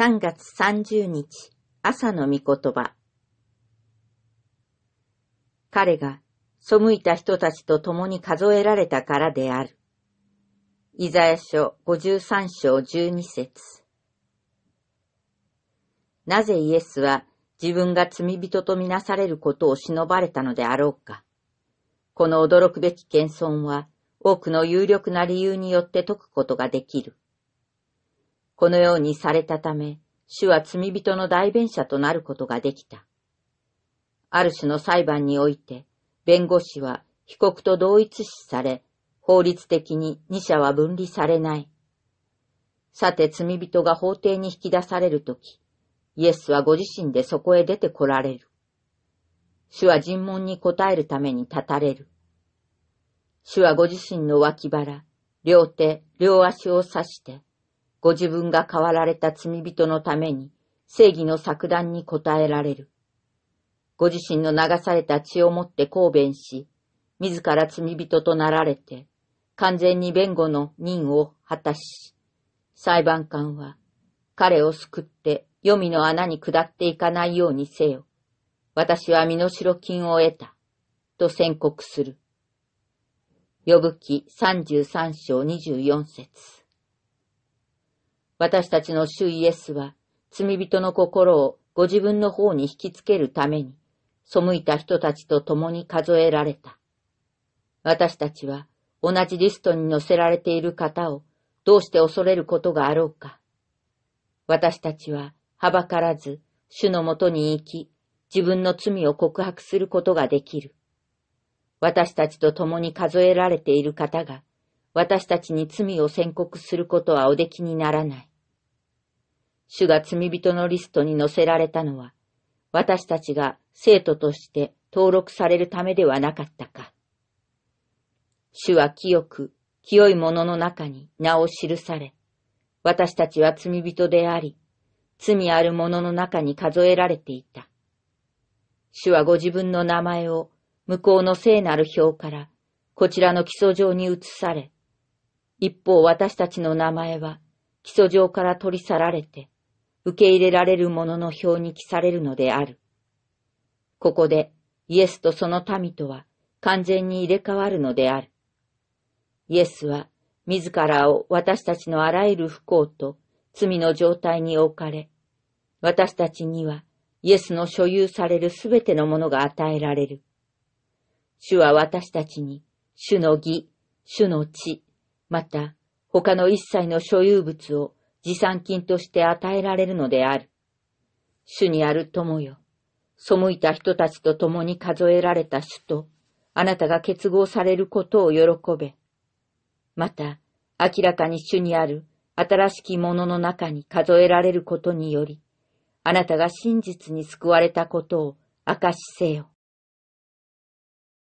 3月30日朝の御言葉彼が背いた人たちと共に数えられたからである。イザヤ書53章12節なぜイエスは自分が罪人とみなされることを忍ばれたのであろうか。この驚くべき謙遜は多くの有力な理由によって解くことができる。このようにされたため、主は罪人の代弁者となることができた。ある種の裁判において、弁護士は被告と同一視され、法律的に二者は分離されない。さて罪人が法廷に引き出されるとき、イエスはご自身でそこへ出てこられる。主は尋問に答えるために立たれる。主はご自身の脇腹、両手、両足を刺して、ご自分が変わられた罪人のために正義の作断に応えられる。ご自身の流された血をもって抗弁し、自ら罪人となられて、完全に弁護の任を果たし、裁判官は彼を救って黄泉の穴に下っていかないようにせよ。私は身代金を得た。と宣告する。呼ぶ記三十三章二十四節。私たちの主イエスは、罪人の心をご自分の方に引きつけるために、背いた人たちと共に数えられた。私たちは、同じリストに載せられている方を、どうして恐れることがあろうか。私たちは、はばからず、主のもとに行き、自分の罪を告白することができる。私たちと共に数えられている方が、私たちに罪を宣告することはおできにならない。主が罪人のリストに載せられたのは、私たちが生徒として登録されるためではなかったか。主は清く、清いものの中に名を記され、私たちは罪人であり、罪ある者のの中に数えられていた。主はご自分の名前を向こうの聖なる表からこちらの基礎上に移され、一方私たちの名前は基礎上から取り去られて、受け入れられる者の表に記されるのである。ここでイエスとその民とは完全に入れ替わるのである。イエスは自らを私たちのあらゆる不幸と罪の状態に置かれ、私たちにはイエスの所有されるすべてのものが与えられる。主は私たちに、主の義、主の地、また他の一切の所有物を持参金として与えられるのである。主にある友よ。背いた人たちと共に数えられた主と、あなたが結合されることを喜べ。また、明らかに主にある新しきものの中に数えられることにより、あなたが真実に救われたことを証しせよ。